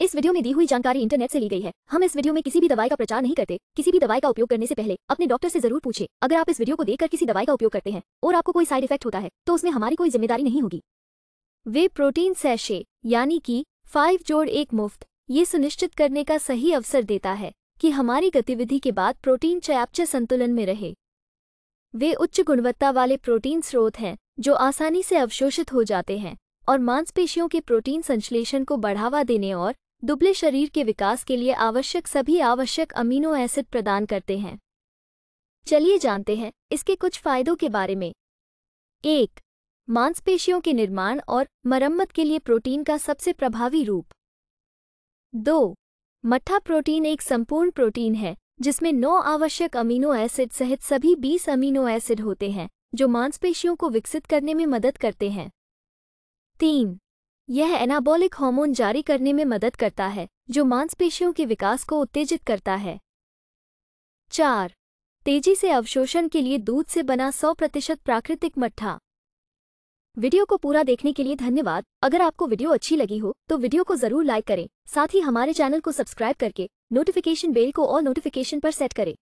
इस वीडियो में दी हुई जानकारी इंटरनेट से ली गई है हम इस वीडियो में किसी भी दवाई का प्रचार नहीं करते किसी भी दवाई का उपयोग करने से पहले अपने डॉक्टर से जरूर पूछे अगर आप इस वीडियो को देखकर किसी दवाई का उपयोग करते हैं और आपको कोई साइड इफेक्ट होता है तो उसमें हमारी कोई जिम्मेदारी नहीं होगी वे प्रोटीन सैशे यानी कि फाइव जोड़ एक मुफ्त ये सुनिश्चित करने का सही अवसर देता है कि हमारी गतिविधि के बाद प्रोटीन चयापचय संतुलन में रहे वे उच्च गुणवत्ता वाले प्रोटीन स्रोत हैं जो आसानी से अवशोषित हो जाते हैं और मांसपेशियों के प्रोटीन संश्लेषण को बढ़ावा देने और दुबले शरीर के विकास के लिए आवश्यक सभी आवश्यक अमीनो एसिड प्रदान करते हैं चलिए जानते हैं इसके कुछ फायदों के बारे में एक मांसपेशियों के निर्माण और मरम्मत के लिए प्रोटीन का सबसे प्रभावी रूप दो मट्ठा प्रोटीन एक संपूर्ण प्रोटीन है जिसमें नौ आवश्यक अमीनो एसिड सहित सभी बीस अमीनो एसिड होते हैं जो मांसपेशियों को विकसित करने में मदद करते हैं तीन यह एनाबॉलिक हार्मोन जारी करने में मदद करता है जो मांसपेशियों के विकास को उत्तेजित करता है चार तेजी से अवशोषण के लिए दूध से बना 100 प्रतिशत प्राकृतिक मट्ठा वीडियो को पूरा देखने के लिए धन्यवाद अगर आपको वीडियो अच्छी लगी हो तो वीडियो को जरूर लाइक करें साथ ही हमारे चैनल को सब्सक्राइब करके नोटिफिकेशन बेल को और नोटिफिकेशन पर सेट करें